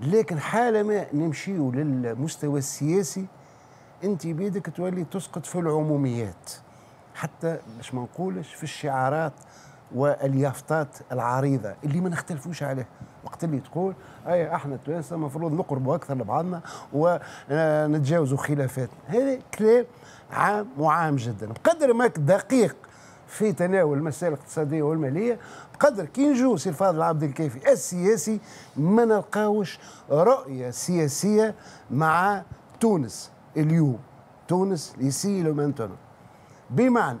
لكن حالما نمشيو للمستوى السياسي انت بيدك تولي تسقط في العموميات حتى باش ما نقولش في الشعارات واليافطات العريضه اللي ما نختلفوش عليها وقت اللي تقول اي احنا التوانسه المفروض نقربوا اكثر لبعضنا ونتجاوزوا خلافات هذا كلام عام وعام جدا بقدر ماك دقيق في تناول المسائل الاقتصاديه والماليه بقدر كي نجو سي الفاضل عبد الكافي السياسي ما نلقاوش رؤيه سياسيه مع تونس اليوم تونس ليسي لو مانتون بمعنى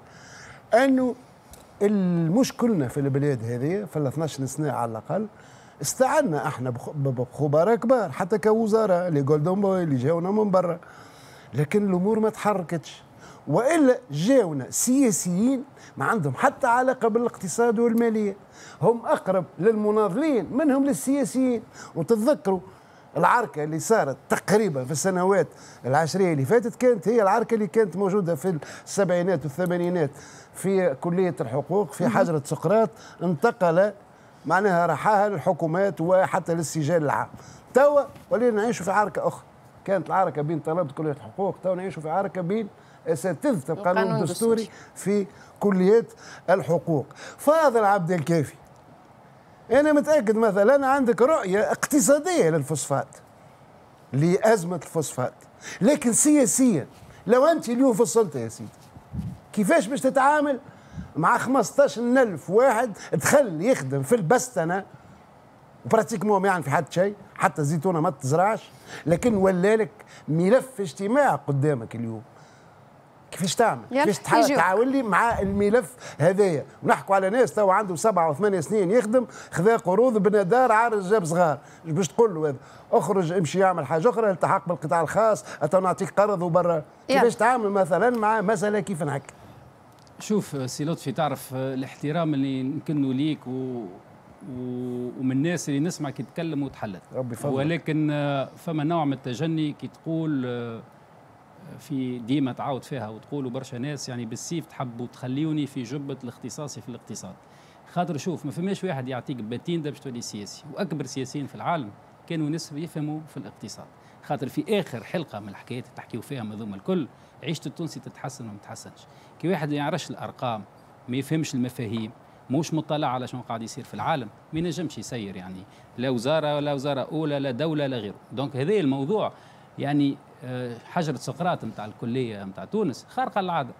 انه المشكلنا في البلاد هذه في ال 12 سنه على الاقل استعنا احنا بخبراء كبار حتى كوزراء لي جولدن بوي اللي جاونا من برا لكن الامور ما تحركتش والا جاونا سياسيين ما عندهم حتى علاقه بالاقتصاد والماليه هم اقرب للمناضلين منهم للسياسيين وتتذكروا العركه اللي صارت تقريبا في السنوات العشريه اللي فاتت كانت هي العركه اللي كانت موجوده في السبعينات والثمانينات في كليه الحقوق في حجره سقراط انتقل معناها رحاها للحكومات وحتى للسجال العام توا ولينا نعيشوا في عركه اخرى كانت العركه بين طلبه كليه الحقوق تو نعيشوا في عركه بين اساتذه القانون الدستوري في كليه الحقوق فاضل عبد الكافي انا متاكد مثلا عندك رؤيه اقتصاديه للفوسفات لازمه الفوسفات لكن سياسيا لو انت اليوم في السلطه يا سيدي كيفاش باش تتعامل مع 15000 واحد دخل يخدم في البستنه براتيكمون ما يعني في حد شيء حتى الزيتونه ما تزرعش لكن ولالك ملف اجتماع قدامك اليوم كيفاش تعمل كيفاش تعاون لي مع الملف هذايا ونحكوا على ناس تو عنده سبعة وثمانية سنين يخدم خذا قروض دار عارف جاب صغار باش تقول له هذا اخرج امشي اعمل حاجه اخرى التحق بالقطاع الخاص تو نعطيك قرض وبرا كيفاش تعامل مثلا مع مساله كيف نحكي شوف سي لطفي تعرف آه، الاحترام اللي نكنه ليك و ومن الناس اللي نسمع كي تتكلم وتحلل ربي فضلك. ولكن آه، فما نوع من التجني كي تقول آه، في ديما تعاود فيها وتقولوا برشا ناس يعني بالسيف تحبوا تخليوني في جبة الاختصاصي في الاقتصاد خاطر شوف ما فماش واحد يعطيك باتين باش تولي سياسي واكبر سياسيين في العالم كانوا ناس يفهموا في الاقتصاد خاطر في اخر حلقه من الحكايات اللي تحكيوا فيها من ضمن الكل عيشه التونسي تتحسن وما تتحسنش كي واحد ما يعرفش الارقام ما يفهمش المفاهيم مش مطلع على شنو قاعد يصير في العالم ما ينجمش يسير يعني لا وزاره ولا وزاره اولى لا دوله لا غيره دونك هذا الموضوع يعني آه، حجره سقراط نتاع الكليه نتاع تونس خارقه للعاده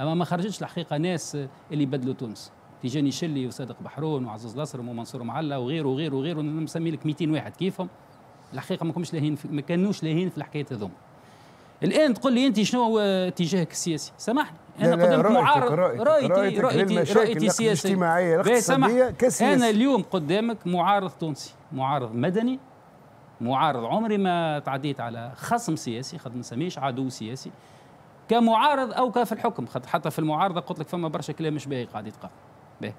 اما ما خرجتش الحقيقه ناس آه، اللي بدلوا تونس تيجاني شلي وصادق بحرون وعزوز الاسرم ومنصور معلا وغيره وغيره وغيره نسمي لك 200 واحد كيفهم الحقيقه ما كانوش لاهين ما كانوش لاهين في الحكايه هذوما الان تقول لي انت شنو هو آه، اتجاهك السياسي سامحني انا قدمت معارض رايتي رايتي رايتي, سياسيه الاجتماعيه الاقتصاديه انا اليوم قدامك معارض تونسي معارض مدني معارض عمري ما تعديت على خصم سياسي خاطر ما نسميش عدو سياسي كمعارض او كفي الحكم خاطر حتى في المعارضه قلت لك فما برشا كلام مش باهي قاعد يتقال باهي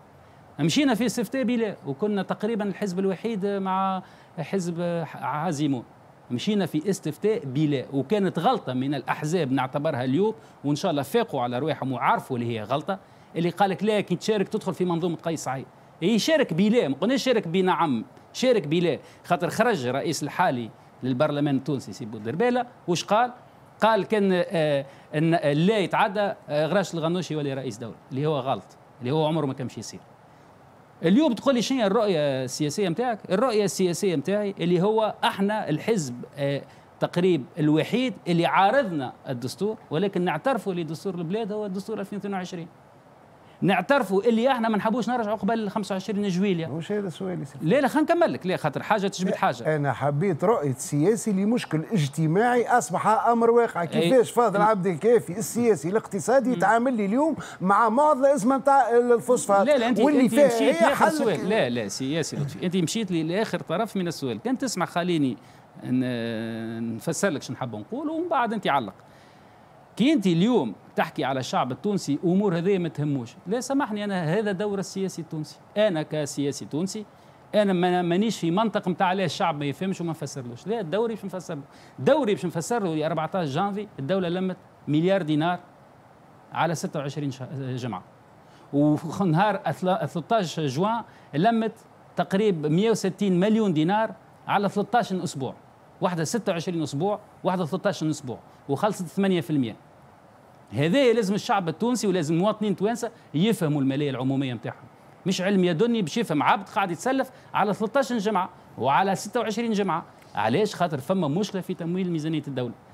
مشينا في استفتاء بلا وكنا تقريبا الحزب الوحيد مع حزب عازمون مشينا في استفتاء بلا وكانت غلطه من الاحزاب نعتبرها اليوم وان شاء الله فاقوا على رواحهم وعرفوا اللي هي غلطه اللي قالك لا كي تشارك تدخل في منظومه قيس سعيد يشارك بلا ما قلناش شارك بنعم شارك بلا خاطر خرج الرئيس الحالي للبرلمان التونسي سي بودربيلا واش قال؟ قال كان آه ان لا يتعدى آه، غراش الغنوشي ولا رئيس دوله اللي هو غلط اللي هو عمره ما كانش يصير اليوم بتقول لي شنو يعني الرؤيه السياسيه نتاعك؟ الرؤيه السياسيه نتاعي اللي هو احنا الحزب آه، تقريب الوحيد اللي عارضنا الدستور ولكن نعترفوا لدستور البلاد هو الدستور 2022 نعترفوا اللي احنا ما نحبوش نرجعوا قبل 25 جويليا مش هذا سيدي لا لا خلينا نكمل لك لا خاطر حاجه تجبد حاجه انا حبيت رؤيه سياسي لمشكل اجتماعي اصبح امر واقع كيفاش فاضل عبد الكافي السياسي الاقتصادي يتعامل لي اليوم مع معضله اسمها نتاع الفوسفات لا لا انت, واللي انت مشيت إيه؟ لاخر سؤال لا لا سياسي لطفي انت مشيت لاخر طرف من السؤال كان تسمع خليني نفسر لك شنو نحب نقول ومن بعد انت علق كي انت اليوم تحكي على الشعب التونسي امور هذه ما تهموش لا سامحني انا هذا دور السياسي التونسي انا كسياسي تونسي انا مانيش في منطق نتاع علاش الشعب ما يفهمش وما نفسرلوش لا الدوري باش نفسر الدوري باش له 14 جانفي الدوله لمت مليار دينار على 26 جمعه ونهار 13 جوان لمت تقريب 160 مليون دينار على 13 اسبوع واحده 26 اسبوع واحده 13 اسبوع وخلصت 8% هذا لازم الشعب التونسي ولازم المواطنين التوانسه يفهموا الماليه العموميه نتاعهم مش علم يدني باش يفهم عبد قاعد يتسلف على 13 جمعه وعلى 26 جمعه علاش خاطر فما مشكله في تمويل ميزانيه الدوله